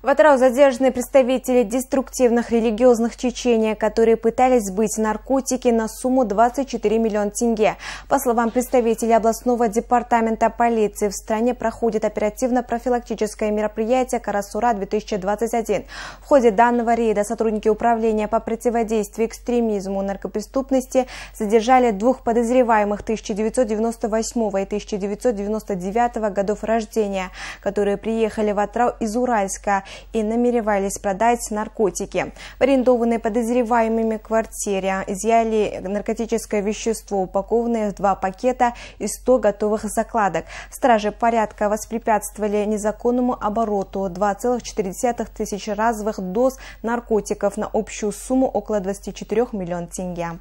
В Атрау задержаны представители деструктивных религиозных течений, которые пытались сбыть наркотики на сумму 24 миллиона тенге. По словам представителей областного департамента полиции, в стране проходит оперативно-профилактическое мероприятие «Карасура-2021». В ходе данного рейда сотрудники Управления по противодействию экстремизму и наркопреступности задержали двух подозреваемых 1998 и 1999 годов рождения, которые приехали в Атрау из Уральска и намеревались продать наркотики. В арендованной подозреваемыми квартире изъяли наркотическое вещество, упакованное в два пакета и 100 готовых закладок. Стражи порядка воспрепятствовали незаконному обороту 2,4 тысячи разовых доз наркотиков на общую сумму около 24 миллион тенге.